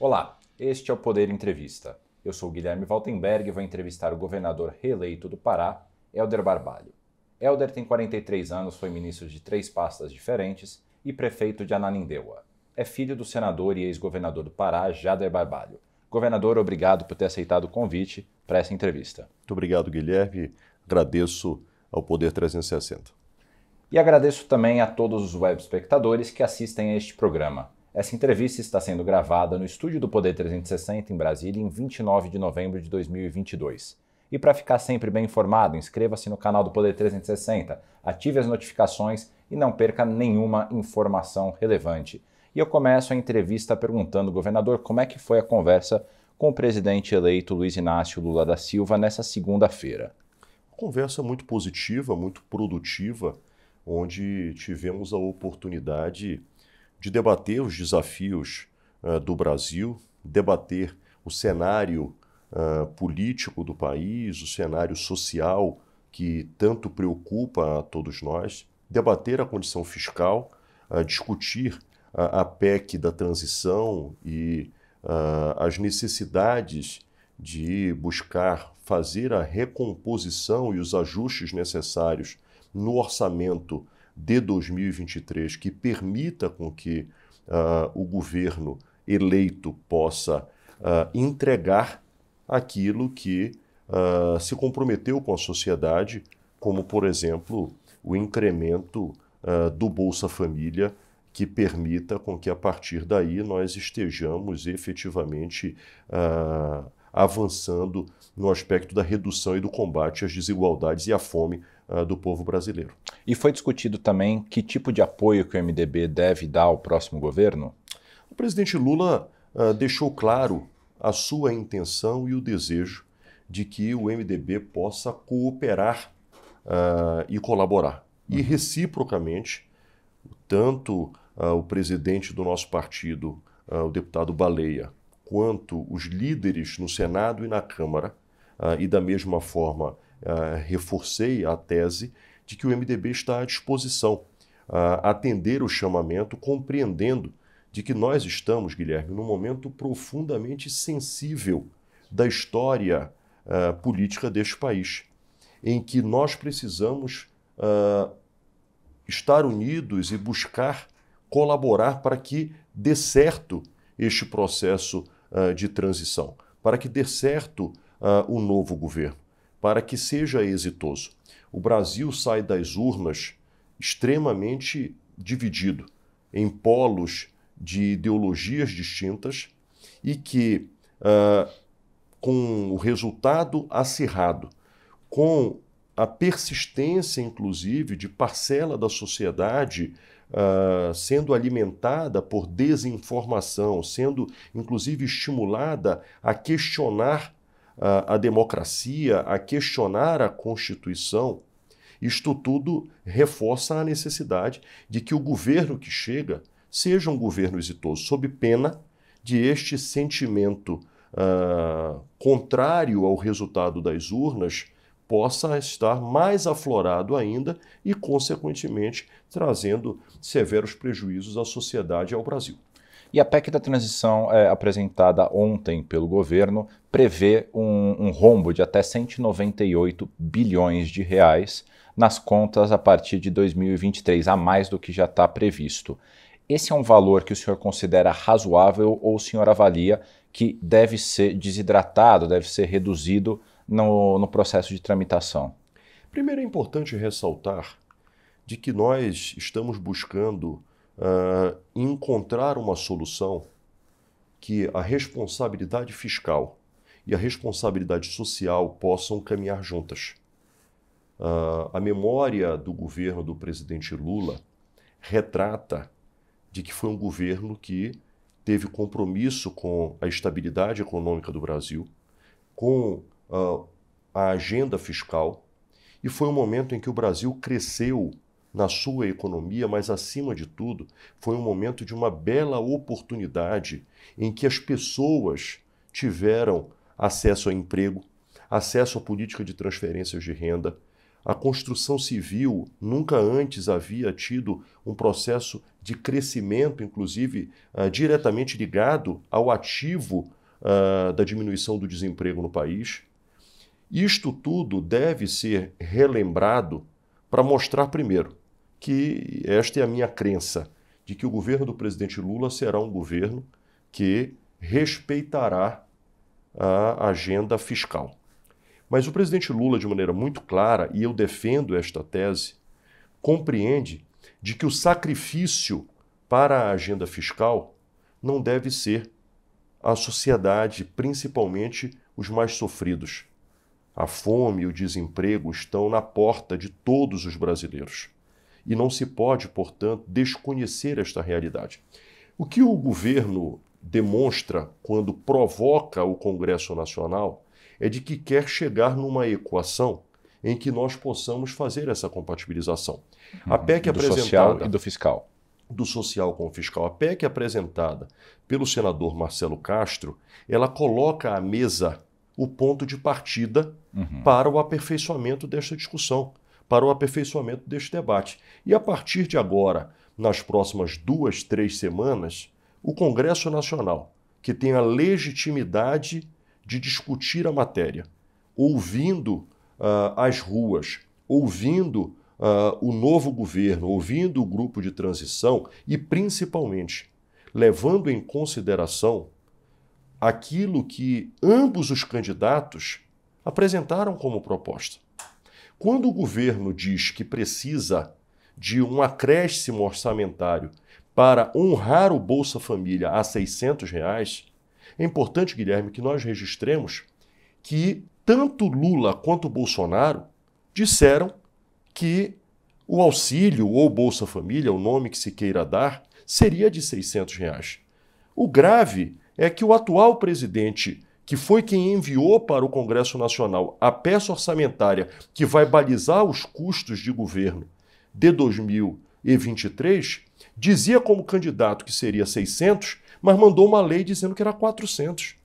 Olá, este é o Poder Entrevista. Eu sou Guilherme Valtenberg e vou entrevistar o governador reeleito do Pará, Helder Barbalho. Helder tem 43 anos, foi ministro de três pastas diferentes e prefeito de Ananindeua. É filho do senador e ex-governador do Pará, Jader Barbalho. Governador, obrigado por ter aceitado o convite para essa entrevista. Muito obrigado, Guilherme. Agradeço ao Poder 360. E agradeço também a todos os web espectadores que assistem a este programa. Essa entrevista está sendo gravada no estúdio do Poder 360 em Brasília em 29 de novembro de 2022. E para ficar sempre bem informado, inscreva-se no canal do Poder 360, ative as notificações e não perca nenhuma informação relevante. E eu começo a entrevista perguntando, ao governador, como é que foi a conversa com o presidente eleito Luiz Inácio Lula da Silva nessa segunda-feira? Conversa muito positiva, muito produtiva, onde tivemos a oportunidade de debater os desafios uh, do Brasil, debater o cenário uh, político do país, o cenário social que tanto preocupa a todos nós, debater a condição fiscal, uh, discutir a, a PEC da transição e as necessidades de buscar fazer a recomposição e os ajustes necessários no orçamento de 2023 que permita com que uh, o governo eleito possa uh, entregar aquilo que uh, se comprometeu com a sociedade, como, por exemplo, o incremento do Bolsa Família que permita com que a partir daí nós estejamos efetivamente uh, avançando no aspecto da redução e do combate às desigualdades e à fome ah, do povo brasileiro. E foi discutido também que tipo de apoio que o MDB deve dar ao próximo governo? O presidente Lula uh, deixou claro a sua intenção e o desejo de que o MDB possa cooperar uh, e colaborar. Uhum. E reciprocamente, tanto o presidente do nosso partido, o deputado Baleia, quanto os líderes no Senado e na Câmara, e da mesma forma ah, reforcei a tese de que o MDB está à disposição a ah, atender o chamamento, compreendendo de que nós estamos, Guilherme, num momento profundamente sensível da história uh, política deste país, em que nós precisamos uh, estar unidos e buscar colaborar para que dê certo este processo uh, de transição, para que dê certo o novo governo para que seja exitoso. O Brasil sai das urnas extremamente dividido em polos de ideologias distintas e que, uh, com o resultado acirrado, com a persistência, inclusive, de parcela da sociedade uh, sendo alimentada por desinformação, sendo, inclusive, estimulada a questionar a, democracia, a questionar a Constituição, isto tudo reforça a necessidade de que o governo que chega seja um governo exitoso, sob pena de este sentimento uh, contrário ao resultado das urnas possa estar mais aflorado ainda e, consequentemente, trazendo severos prejuízos à sociedade e ao Brasil. E a PEC da transição é, apresentada ontem pelo governo prevê um, um rombo de até 198 bilhões de reais nas contas a partir de 2023, a mais do que já está previsto. Esse é um valor que o senhor considera razoável ou o senhor avalia que deve ser desidratado, deve ser reduzido no, no processo de tramitação? Primeiro é importante ressaltar de que nós estamos buscando uh, encontrar uma solução que a responsabilidade fiscal e a responsabilidade social possam caminhar juntas. Uh, a memória do governo do presidente Lula retrata de que foi um governo que teve compromisso com a estabilidade econômica do Brasil, com uh, a agenda fiscal, e foi um momento em que o Brasil cresceu na sua economia, mas acima de tudo, foi um momento de uma bela oportunidade em que as pessoas tiveram acesso a emprego, acesso à política de transferências de renda. A construção civil nunca antes havia tido um processo de crescimento, inclusive uh, diretamente ligado ao ativo uh, da diminuição do desemprego no país. Isto tudo deve ser relembrado para mostrar primeiro que esta é a minha crença de que o governo do presidente Lula será um governo que respeitará a agenda fiscal. Mas o presidente Lula, de maneira muito clara, e eu defendo esta tese, compreende de que o sacrifício para a agenda fiscal não deve ser a sociedade, principalmente os mais sofridos. A fome e o desemprego estão na porta de todos os brasileiros. E não se pode, portanto, desconhecer esta realidade. O que o governo demonstra quando provoca o Congresso Nacional é de que quer chegar numa equação em que nós possamos fazer essa compatibilização. A uhum. PEC do apresentada. Social e do fiscal. Do social com o fiscal. A PEC apresentada pelo senador Marcelo Castro, ela coloca à mesa o ponto de partida uhum. para o aperfeiçoamento desta discussão, para o aperfeiçoamento deste debate. E a partir de agora, nas próximas duas, três semanas, o Congresso Nacional, que tem a legitimidade de discutir a matéria, ouvindo uh, as ruas, ouvindo uh, o novo governo, ouvindo o grupo de transição e, principalmente, levando em consideração aquilo que ambos os candidatos apresentaram como proposta. Quando o governo diz que precisa de um acréscimo orçamentário para honrar o Bolsa Família a 600 reais, é importante, Guilherme, que nós registremos que tanto Lula quanto Bolsonaro disseram que o auxílio ou Bolsa Família, o nome que se queira dar, seria de 600 reais. O grave é que o atual presidente, que foi quem enviou para o Congresso Nacional a peça orçamentária que vai balizar os custos de governo de 2023, dizia como candidato que seria 600, mas mandou uma lei dizendo que era 400.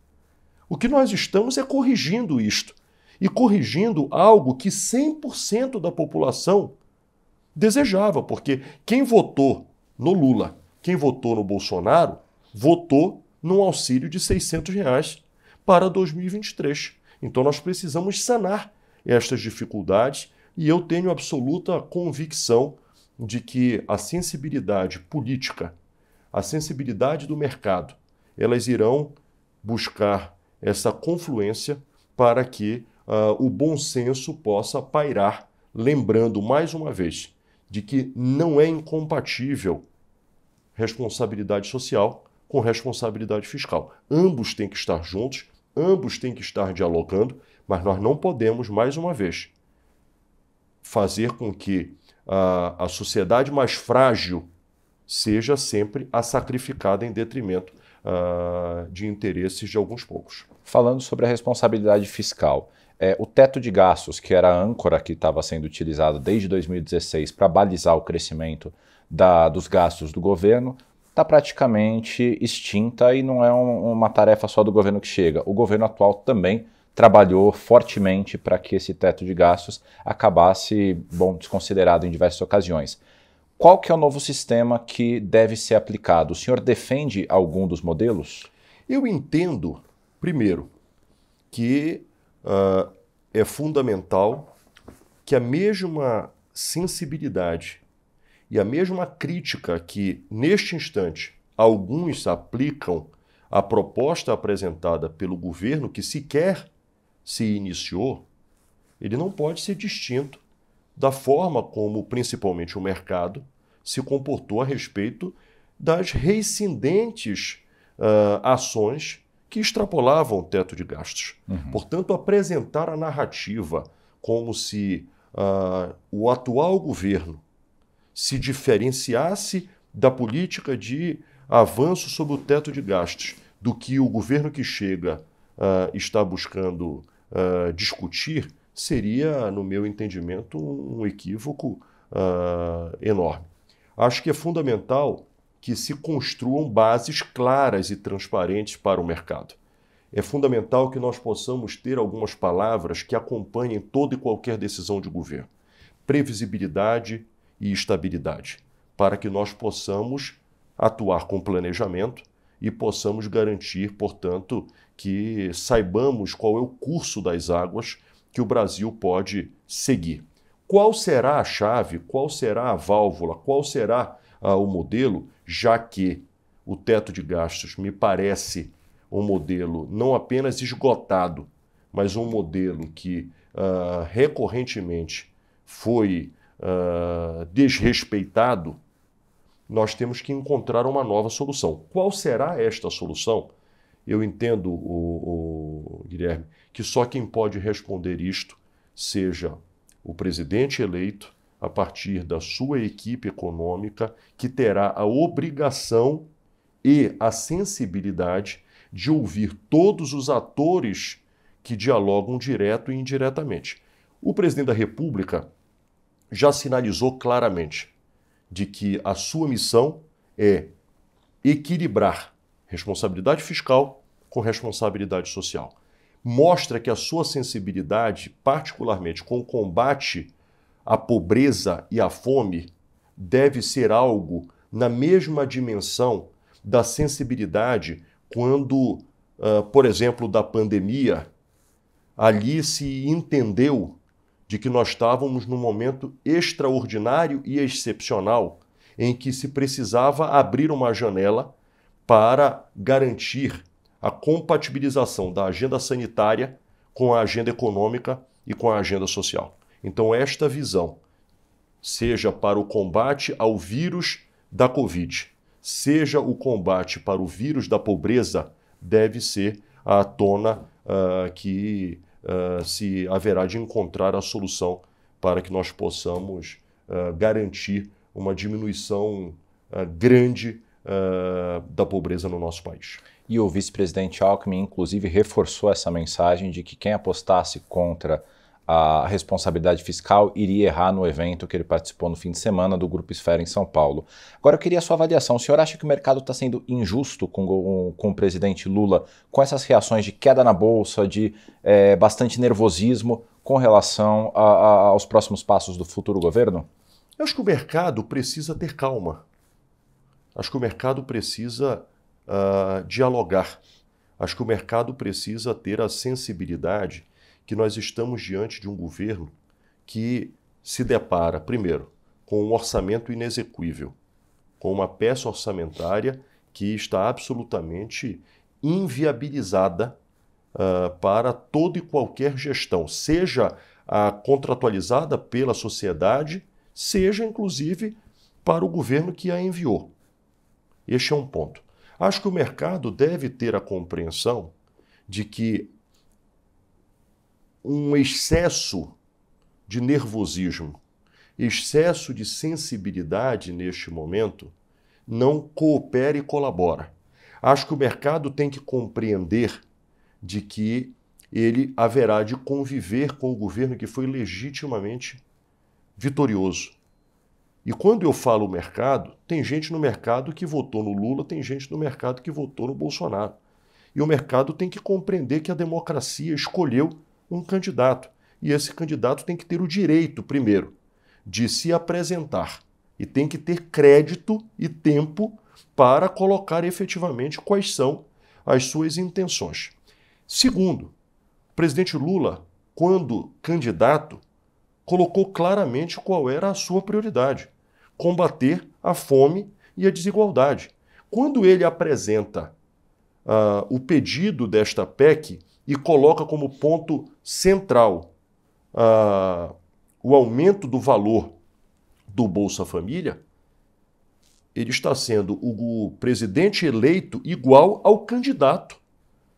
O que nós estamos é corrigindo isto e corrigindo algo que 100% da população desejava, porque quem votou no Lula, quem votou no Bolsonaro, votou num auxílio de 600 reais para 2023. Então nós precisamos sanar estas dificuldades e eu tenho absoluta convicção de que a sensibilidade política, a sensibilidade do mercado, elas irão buscar essa confluência para que uh, o bom senso possa pairar, lembrando mais uma vez de que não é incompatível responsabilidade social com responsabilidade fiscal. Ambos têm que estar juntos, ambos têm que estar dialogando, mas nós não podemos, mais uma vez, fazer com que a, a sociedade mais frágil seja sempre a sacrificada em detrimento uh, de interesses de alguns poucos. Falando sobre a responsabilidade fiscal, é, o teto de gastos, que era a âncora que estava sendo utilizada desde 2016 para balizar o crescimento da, dos gastos do governo, está praticamente extinta e não é um, uma tarefa só do governo que chega. O governo atual também trabalhou fortemente para que esse teto de gastos acabasse, bom, desconsiderado em diversas ocasiões. Qual que é o novo sistema que deve ser aplicado? O senhor defende algum dos modelos? Eu entendo, primeiro, que uh, é fundamental que a mesma sensibilidade e a mesma crítica que, neste instante, alguns aplicam à proposta apresentada pelo governo, que sequer se iniciou, ele não pode ser distinto da forma como, principalmente, o mercado se comportou a respeito das reincidentes uh, ah, ações que extrapolavam o teto de gastos. Uhum. Portanto, apresentar a narrativa como se uh, o atual governo se diferenciasse da política de avanço sobre o teto de gastos, do que o governo que chega uh, está buscando uh, discutir, seria, no meu entendimento, um equívoco uh, enorme. Acho que é fundamental que se construam bases claras e transparentes para o mercado. É fundamental que nós possamos ter algumas palavras que acompanhem toda e qualquer decisão de governo. Previsibilidade, e estabilidade, para que nós possamos atuar com planejamento e possamos garantir, portanto, que saibamos qual é o curso das águas que o Brasil pode seguir. Qual será a chave, qual será a válvula, qual será ah, o modelo, já que o teto de gastos me parece um modelo não apenas esgotado, mas um modelo que ah, recorrentemente foi ah, desrespeitado, nós temos que encontrar uma nova solução. Qual será esta solução? Eu entendo, o, o Guilherme, que só quem pode responder isto seja o presidente eleito a partir da sua equipe econômica, que terá a obrigação e a sensibilidade de ouvir todos os atores que dialogam direto e indiretamente. O presidente da República já sinalizou claramente de que a sua missão é equilibrar responsabilidade fiscal com responsabilidade social. Mostra que a sua sensibilidade, particularmente com o combate à pobreza e à fome, deve ser algo na mesma dimensão da sensibilidade quando, uh, por exemplo, da pandemia, ali se entendeu de que nós estávamos num momento extraordinário e excepcional em que se precisava abrir uma janela para garantir a compatibilização da agenda sanitária com a agenda econômica e com a agenda social. Então, esta visão, seja para o combate ao vírus da Covid, seja o combate para o vírus da pobreza, deve ser a tona uh, que eh, se haverá de encontrar a solução para que nós possamos uh, garantir uma diminuição uh, grande da pobreza no nosso país. E o vice-presidente Alckmin, inclusive, reforçou essa mensagem de que quem apostasse contra a responsabilidade fiscal iria errar no evento que ele participou no fim de semana do Grupo Esfera em São Paulo. Agora eu queria a sua avaliação. O senhor acha que o mercado está sendo injusto com, o, com o presidente Lula, com essas reações de queda na bolsa, de é, bastante nervosismo com relação a, a, aos próximos passos do futuro governo? Eu acho que o mercado precisa ter calma. Acho que o mercado precisa uh, dialogar. Acho que o mercado precisa ter a sensibilidade que nós estamos diante de um governo que se depara, primeiro, com um orçamento inexequível, com uma peça orçamentária que está absolutamente inviabilizada uh, para toda e qualquer gestão, seja a contratualizada pela sociedade, seja inclusive para o governo que a enviou. Este é um ponto. Acho que o mercado deve ter a compreensão de que um excesso de nervosismo, excesso de sensibilidade neste momento, não coopera e colabora. Acho que o mercado tem que compreender de que ele haverá de conviver com o governo que foi legitimamente vitorioso. E quando eu falo mercado, tem gente no mercado que votou no Lula, tem gente no mercado que votou no Bolsonaro. E o mercado tem que compreender que a democracia escolheu um candidato. E esse candidato tem que ter o direito, primeiro, de se apresentar e tem que ter crédito e tempo para colocar efetivamente quais são as suas intenções. Segundo, o presidente Lula, quando candidato, colocou claramente qual era a sua prioridade: combater a fome e a desigualdade. Quando ele apresenta uh, o pedido desta PEC, e coloca como ponto central ah, o aumento do valor do Bolsa Família, ele está sendo o, o presidente eleito igual ao candidato.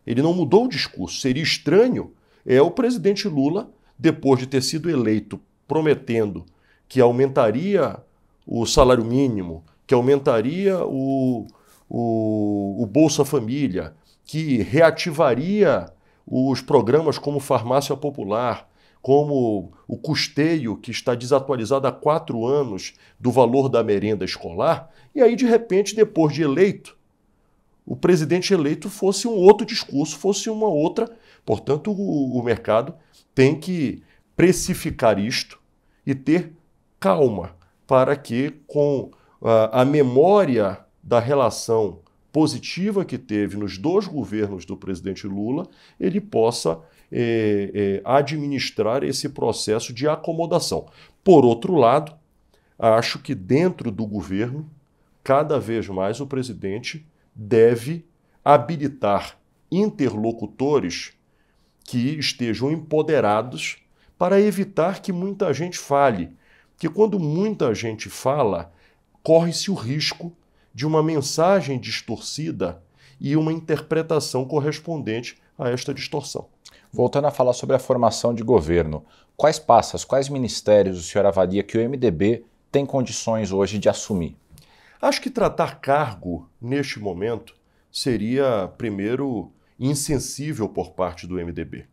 Ele não mudou o discurso. Seria estranho é o presidente Lula, depois de ter sido eleito, prometendo que aumentaria o salário mínimo, que aumentaria o, o, o Bolsa Família, que reativaria os programas como Farmácia Popular, como o custeio que está desatualizado há quatro anos do valor da merenda escolar, e aí, de repente, depois de eleito, o presidente eleito fosse um outro discurso, fosse uma outra. Portanto, o, o mercado tem que precificar isto e ter calma para que, com a, ah, a memória da relação positiva que teve nos dois governos do presidente Lula, ele possa é, é, administrar esse processo de acomodação. Por outro lado, acho que dentro do governo, cada vez mais o presidente deve habilitar interlocutores que estejam empoderados para evitar que muita gente fale. Porque quando muita gente fala, corre-se o risco de uma mensagem distorcida e uma interpretação correspondente a esta distorção. Voltando a falar sobre a formação de governo, quais passas, quais ministérios o senhor avalia que o MDB tem condições hoje de assumir? Acho que tratar cargo neste momento seria, primeiro, insensível por parte do MDB.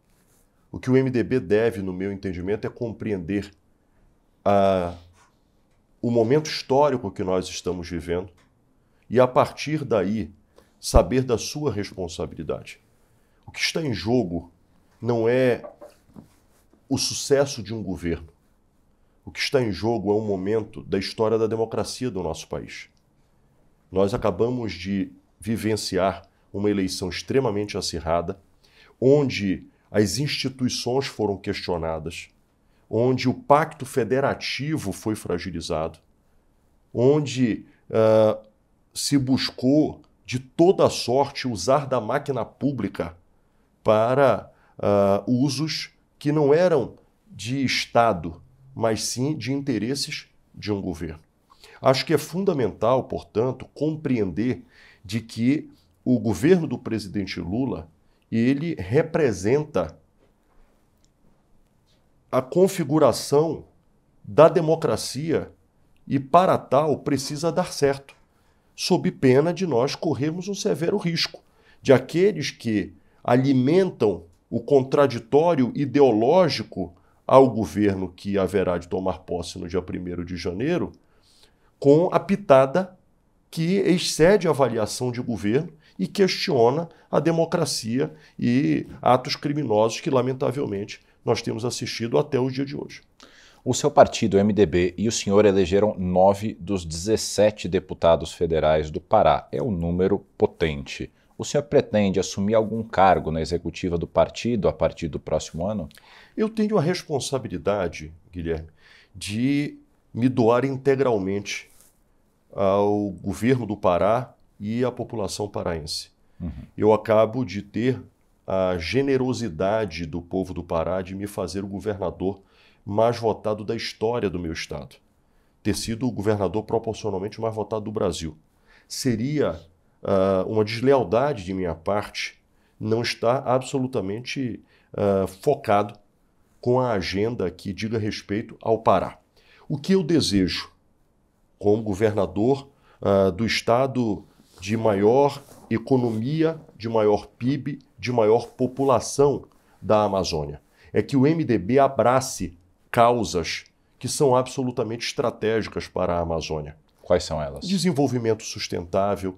O que o MDB deve, no meu entendimento, é compreender a, ah, o momento histórico que nós estamos vivendo, e, a partir daí, saber da sua responsabilidade. O que está em jogo não é o sucesso de um governo. O que está em jogo é um momento da história da democracia do nosso país. Nós acabamos de vivenciar uma eleição extremamente acirrada, onde as instituições foram questionadas, onde o pacto federativo foi fragilizado, onde uh, se buscou de toda sorte usar da máquina pública para uh, usos que não eram de Estado, mas sim de interesses de um governo. Acho que é fundamental, portanto, compreender de que o governo do presidente Lula ele representa a configuração da democracia e para tal precisa dar certo sob pena de nós corrermos um severo risco de aqueles que alimentam o contraditório ideológico ao governo que haverá de tomar posse no dia 1 de janeiro, com a pitada que excede a avaliação de governo e questiona a democracia e atos criminosos que, lamentavelmente, nós temos assistido até o dia de hoje. O seu partido, o MDB, e o senhor elegeram nove dos 17 deputados federais do Pará. É um número potente. O senhor pretende assumir algum cargo na executiva do partido a partir do próximo ano? Eu tenho a responsabilidade, Guilherme, de me doar integralmente ao governo do Pará e à população paraense. Uhum. Eu acabo de ter a generosidade do povo do Pará de me fazer o governador mais votado da história do meu estado, ter sido o governador proporcionalmente mais votado do Brasil. Seria uh, uma deslealdade de minha parte não estar absolutamente uh, focado com a agenda que diga respeito ao Pará. O que eu desejo como governador uh, do estado de maior economia, de maior PIB, de maior população da Amazônia. É que o MDB abrace causas que são absolutamente estratégicas para a Amazônia. Quais são elas? Desenvolvimento sustentável,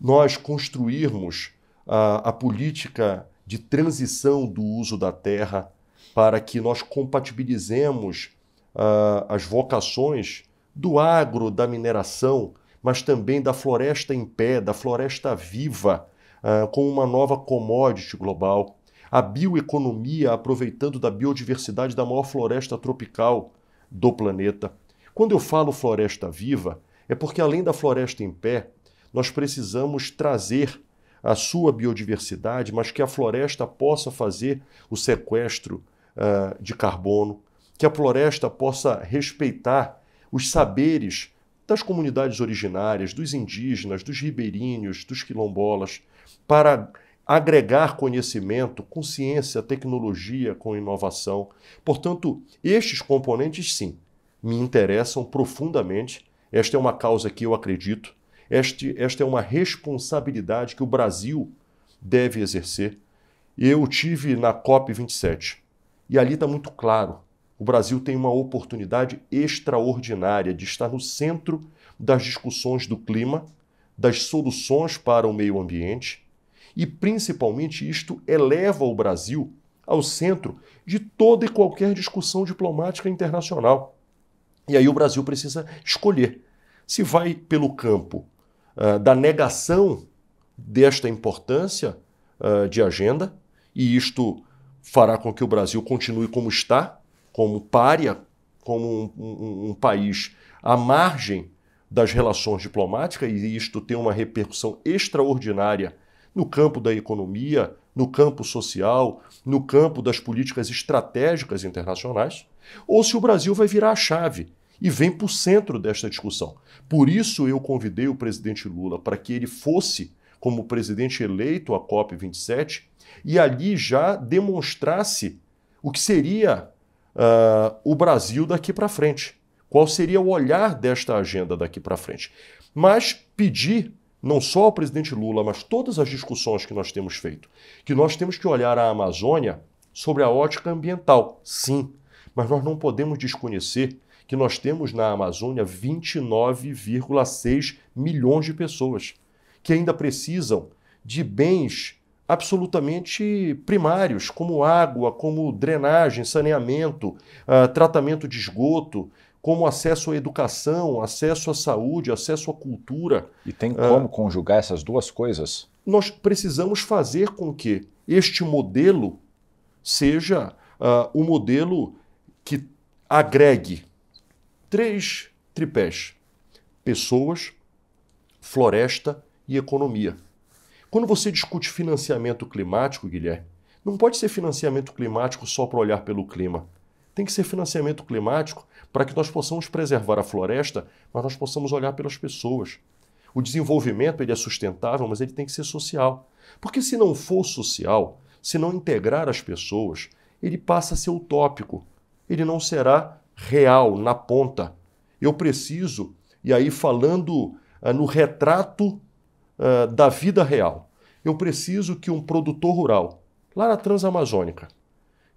nós construirmos a, a política de transição do uso da terra para que nós compatibilizemos uh, as vocações do agro, da mineração, mas também da floresta em pé, da floresta viva, uh, com uma nova commodity global a bioeconomia aproveitando da biodiversidade da maior floresta tropical do planeta. Quando eu falo floresta viva, é porque além da floresta em pé, nós precisamos trazer a sua biodiversidade, mas que a floresta possa fazer o sequestro uh, de carbono, que a floresta possa respeitar os saberes das comunidades originárias, dos indígenas, dos ribeirinhos, dos quilombolas, para agregar conhecimento com ciência, tecnologia, com inovação. Portanto, estes componentes, sim, me interessam profundamente. Esta é uma causa que eu acredito, este, esta é uma responsabilidade que o Brasil deve exercer. Eu tive na COP27 e ali está muito claro. O Brasil tem uma oportunidade extraordinária de estar no centro das discussões do clima, das soluções para o meio ambiente e, principalmente, isto eleva o Brasil ao centro de toda e qualquer discussão diplomática internacional. E aí o Brasil precisa escolher se vai pelo campo uh, da negação desta importância uh, de agenda, e isto fará com que o Brasil continue como está, como paria como um, um, um país à margem das relações diplomáticas, e isto tem uma repercussão extraordinária no campo da economia, no campo social, no campo das políticas estratégicas internacionais, ou se o Brasil vai virar a chave e vem para o centro desta discussão. Por isso eu convidei o presidente Lula para que ele fosse como presidente eleito à COP27 e ali já demonstrasse o que seria uh, o Brasil daqui para frente, qual seria o olhar desta agenda daqui para frente. Mas pedir não só o presidente Lula, mas todas as discussões que nós temos feito, que nós temos que olhar a Amazônia sobre a ótica ambiental, sim, mas nós não podemos desconhecer que nós temos na Amazônia 29,6 milhões de pessoas que ainda precisam de bens absolutamente primários, como água, como drenagem, saneamento, uh, tratamento de esgoto, como acesso à educação, acesso à saúde, acesso à cultura. E tem ah, como conjugar essas duas coisas? Nós precisamos fazer com que este modelo seja ah, o um modelo que agregue três tripés: pessoas, floresta e economia. Quando você discute financiamento climático, Guilherme, não pode ser financiamento climático só para olhar pelo clima. Tem que ser financiamento climático para que nós possamos preservar a floresta, mas nós possamos olhar pelas pessoas. O desenvolvimento ele é sustentável, mas ele tem que ser social. Porque se não for social, se não integrar as pessoas, ele passa a ser utópico. Ele não será real na ponta. Eu preciso, e aí falando uh, no retrato uh, da vida real, eu preciso que um produtor rural, lá na Transamazônica,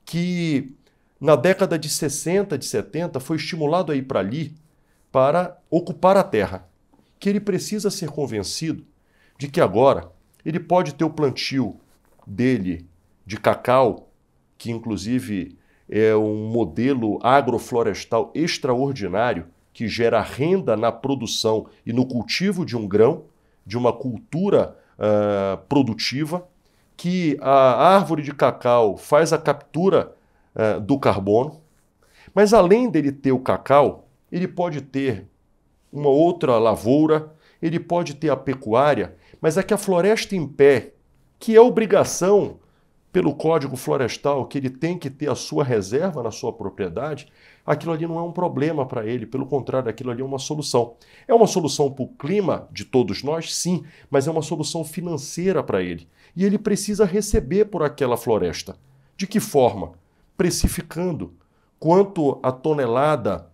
que na década de 60, de 70, foi estimulado a ir para ali para ocupar a terra, que ele precisa ser convencido de que agora ele pode ter o plantio dele de cacau, que inclusive é um modelo agroflorestal extraordinário que gera renda na produção e no cultivo de um grão, de uma cultura uh, produtiva, que a árvore de cacau faz a captura eh, do carbono. Mas além dele ter o cacau, ele pode ter uma outra lavoura, ele pode ter a pecuária, mas é que a floresta em pé, que é obrigação pelo Código Florestal, que ele tem que ter a sua reserva na sua propriedade, aquilo ali não é um problema para ele, pelo contrário, aquilo ali é uma solução. É uma solução para o clima de todos nós, sim, mas é uma solução financeira para ele. E ele precisa receber por aquela floresta. De que forma? precificando quanto a tonelada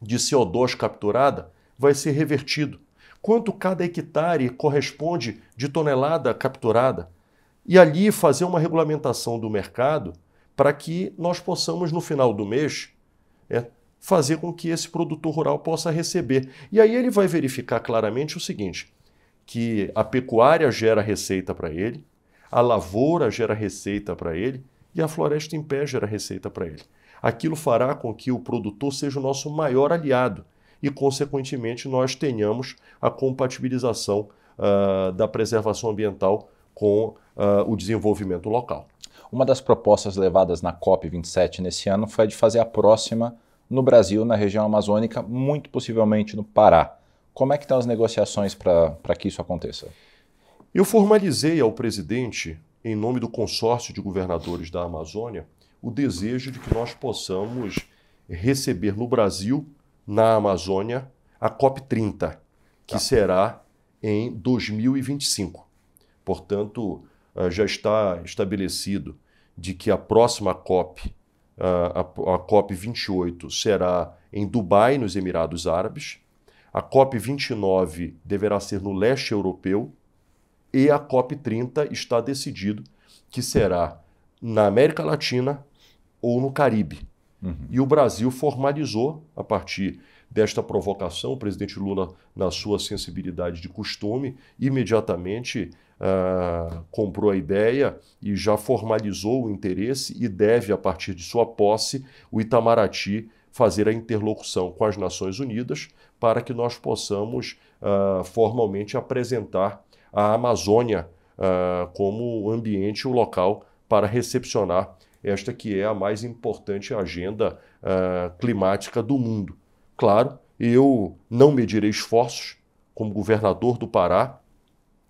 de CO2 capturada vai ser revertido, quanto cada hectare corresponde de tonelada capturada, e ali fazer uma regulamentação do mercado para que nós possamos, no final do mês, é, fazer com que esse produtor rural possa receber. E aí ele vai verificar claramente o seguinte: que a pecuária gera receita para ele, a lavoura gera receita para ele, e a floresta em pé gera receita para ele. Aquilo fará com que o produtor seja o nosso maior aliado e, consequentemente, nós tenhamos a compatibilização uh, da preservação ambiental com uh, o desenvolvimento local. Uma das propostas levadas na COP27 nesse ano foi a de fazer a próxima no Brasil, na região amazônica, muito possivelmente no Pará. Como é que estão as negociações para que isso aconteça? Eu formalizei ao presidente em nome do consórcio de governadores da Amazônia, o desejo de que nós possamos receber no Brasil, na Amazônia, a COP30, que tá. será em 2025. Portanto, eh, já está estabelecido de que a próxima COP, eh, a, a COP 28, será em Dubai, nos Emirados Árabes. A COP 29 deverá ser no leste europeu e a COP30 está decidido que será na América Latina ou no Caribe. Uhum. E o Brasil formalizou, a partir desta provocação, o presidente Lula, na sua sensibilidade de costume, imediatamente uh, comprou a ideia e já formalizou o interesse e deve, a partir de sua posse, o Itamaraty fazer a interlocução com as Nações Unidas para que nós possamos uh, formalmente apresentar a Amazônia uh, como ambiente, o local para recepcionar esta que é a mais importante agenda uh, climática do mundo. Claro, eu não medirei esforços como governador do Pará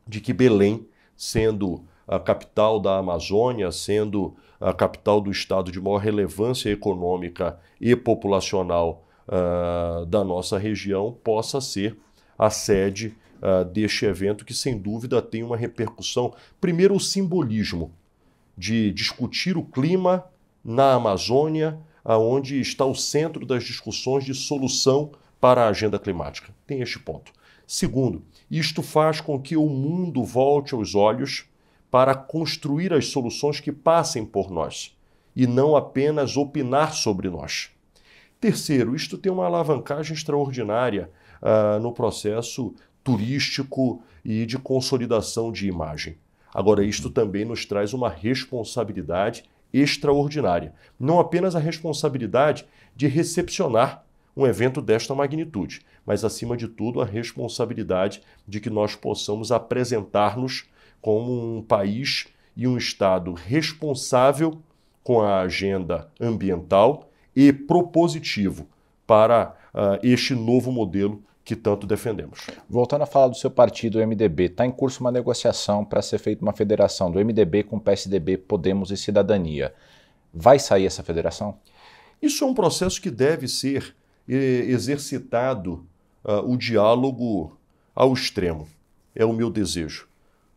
de que Belém, sendo a capital da Amazônia, sendo a capital do estado de maior relevância econômica e populacional uh, da nossa região, possa ser a sede uh, deste evento, que sem dúvida tem uma repercussão. Primeiro, o simbolismo de discutir o clima na Amazônia, aonde está o centro das discussões de solução para a agenda climática. Tem este ponto. Segundo, isto faz com que o mundo volte os olhos para construir as soluções que passem por nós e não apenas opinar sobre nós. Terceiro, isto tem uma alavancagem extraordinária uh, no processo turístico e de consolidação de imagem. Agora, isto também nos traz uma responsabilidade extraordinária. Não apenas a responsabilidade de recepcionar um evento desta magnitude, mas, acima de tudo, a responsabilidade de que nós possamos apresentar-nos como um país e um Estado responsável com a agenda ambiental e propositivo para uh, este novo modelo que tanto defendemos. Voltando a falar do seu partido, o MDB, está em curso uma negociação para ser feita uma federação do MDB com PSDB, Podemos e Cidadania. Vai sair essa federação? Isso é um processo que deve ser eh, exercitado uh, o diálogo ao extremo. É o meu desejo.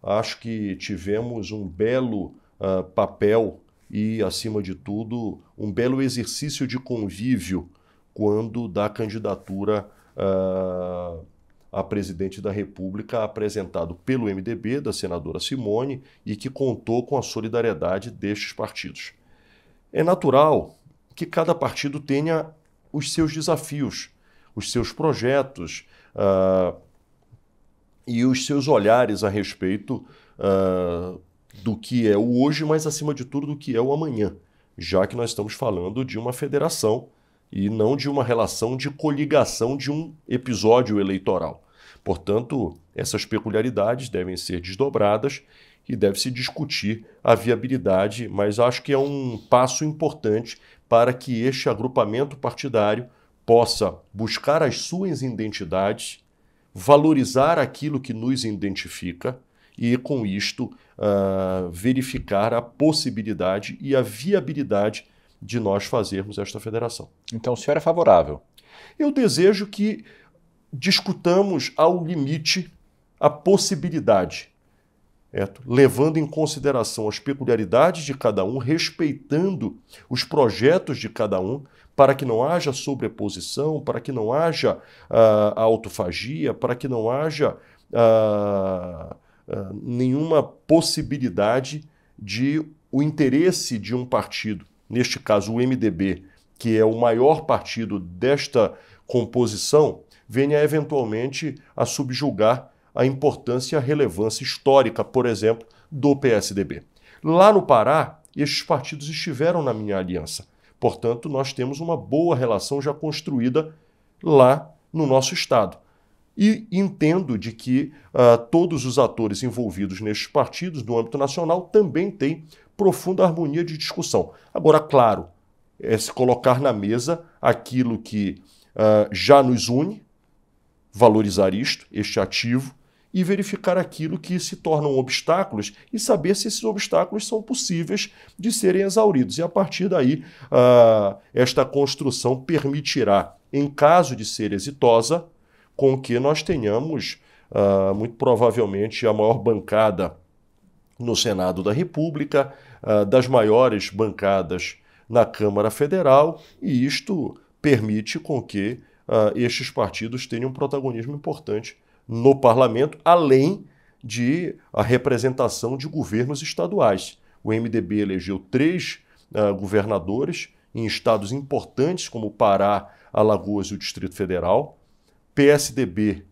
Acho que tivemos um belo uh, papel e, acima de tudo, um belo exercício de convívio quando da candidatura uh, a presidente da República apresentado pelo MDB, da senadora Simone, e que contou com a solidariedade destes partidos. É natural que cada partido tenha os seus desafios, os seus projetos uh, e os seus olhares a respeito uh, do que é o hoje, mas acima de tudo do que é o amanhã, já que nós estamos falando de uma federação e não de uma relação de coligação de um episódio eleitoral. Portanto, essas peculiaridades devem ser desdobradas e deve-se discutir a viabilidade, mas acho que é um passo importante para que este agrupamento partidário possa buscar as suas identidades, valorizar aquilo que nos identifica e, com isto, uh, verificar a possibilidade e a viabilidade de nós fazermos esta federação. Então o senhor é favorável? Eu desejo que discutamos ao limite a possibilidade, levando em consideração as peculiaridades de cada um, respeitando os projetos de cada um, para que não haja sobreposição, para que não haja uh, autofagia, para que não haja uh, uh, nenhuma possibilidade de o interesse de um partido neste caso o MDB, que é o maior partido desta composição, venha eventualmente a subjugar a importância e a relevância histórica, por exemplo, do PSDB. Lá no Pará, estes partidos estiveram na minha aliança. Portanto, nós temos uma boa relação já construída lá no nosso Estado. E entendo de que uh, todos os atores envolvidos nestes partidos, no âmbito nacional, também têm profunda harmonia de discussão. Agora, claro, é se colocar na mesa aquilo que uh, já nos une, valorizar isto, este ativo, e verificar aquilo que se tornam obstáculos e saber se esses obstáculos são possíveis de serem exauridos. E a partir daí, uh, esta construção permitirá, em caso de ser exitosa, com que nós tenhamos, uh, muito provavelmente, a maior bancada no Senado da República, ah, das maiores bancadas na Câmara Federal, e isto permite com que ah, estes partidos tenham um protagonismo importante no parlamento, além de a representação de governos estaduais. O MDB elegeu três ah, governadores em estados importantes como Pará, Alagoas e o Distrito Federal. PSDB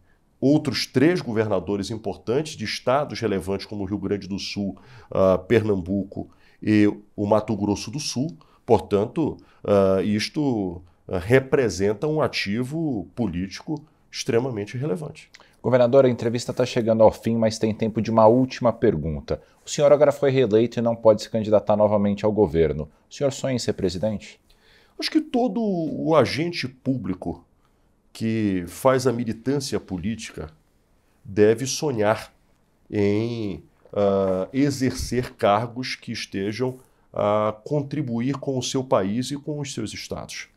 Outros três governadores importantes de estados relevantes, como o Rio Grande do Sul, uh, Pernambuco e o Mato Grosso do Sul. Portanto, uh, isto uh, representa um ativo político extremamente relevante. Governador, a entrevista está chegando ao fim, mas tem tempo de uma última pergunta. O senhor agora foi reeleito e não pode se candidatar novamente ao governo. O senhor sonha em ser presidente? Acho que todo o agente público que faz a militância política deve sonhar em uh, exercer cargos que estejam a contribuir com o seu país e com os seus estados.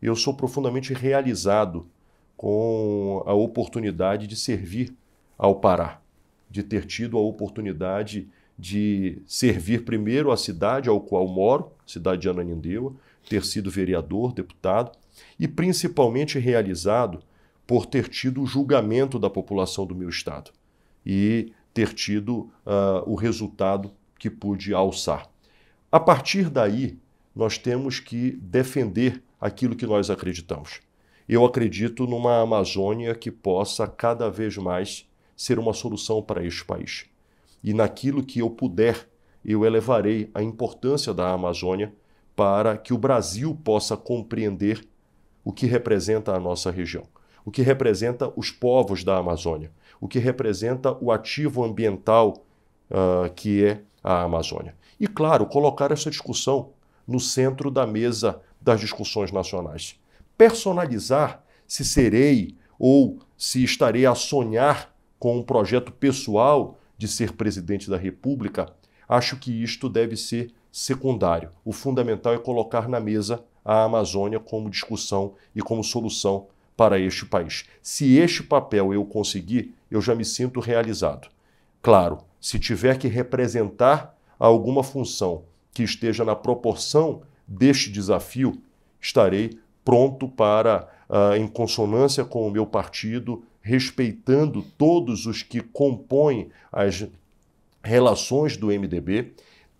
Eu sou profundamente realizado com a oportunidade de servir ao Pará, de ter tido a oportunidade de servir primeiro à cidade ao qual moro, cidade de Ananindeua, ter sido vereador, deputado, e principalmente realizado por ter tido o julgamento da população do meu estado e ter tido uh, o resultado que pude alçar. A partir daí, nós temos que defender aquilo que nós acreditamos. Eu acredito numa Amazônia que possa cada vez mais ser uma solução para este país. E naquilo que eu puder, eu elevarei a importância da Amazônia para que o Brasil possa compreender o que representa a nossa região, o que representa os povos da Amazônia, o que representa o ativo ambiental uh, que é a Amazônia. E, claro, colocar essa discussão no centro da mesa das discussões nacionais. Personalizar se serei ou se estarei a sonhar com um projeto pessoal de ser presidente da República, acho que isto deve ser secundário. O fundamental é colocar na mesa a Amazônia como discussão e como solução para este país. Se este papel eu conseguir, eu já me sinto realizado. Claro, se tiver que representar alguma função que esteja na proporção deste desafio, estarei pronto para, uh, em consonância com o meu partido, respeitando todos os que compõem as relações do MDB,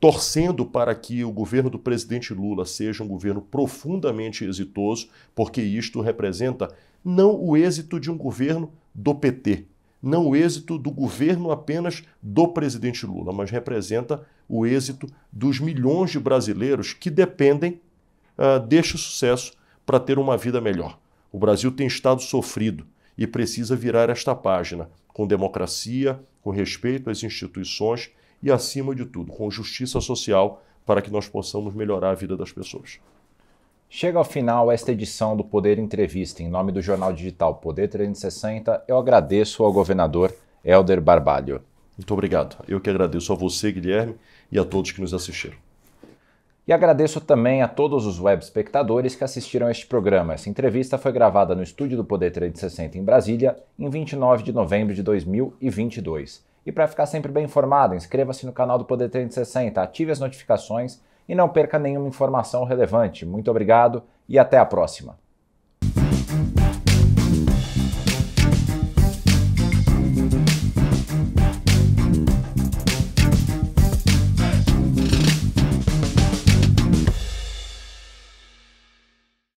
torcendo para que o governo do presidente Lula seja um governo profundamente exitoso, porque isto representa não o êxito de um governo do PT, não o êxito do governo apenas do presidente Lula, mas representa o êxito dos milhões de brasileiros que dependem uh, deste sucesso para ter uma vida melhor. O Brasil tem estado sofrido e precisa virar esta página com democracia, com respeito às instituições e, acima de tudo, com justiça social para que nós possamos melhorar a vida das pessoas. Chega ao final esta edição do Poder Entrevista. Em nome do jornal digital Poder 360, eu agradeço ao governador Helder Barbalho. Muito obrigado. Eu que agradeço a você, Guilherme, e a todos que nos assistiram. E agradeço também a todos os web espectadores que assistiram este programa. Essa entrevista foi gravada no estúdio do Poder 360 em Brasília, em 29 de novembro de 2022. E para ficar sempre bem informado, inscreva-se no canal do Poder 360, ative as notificações e não perca nenhuma informação relevante. Muito obrigado e até a próxima.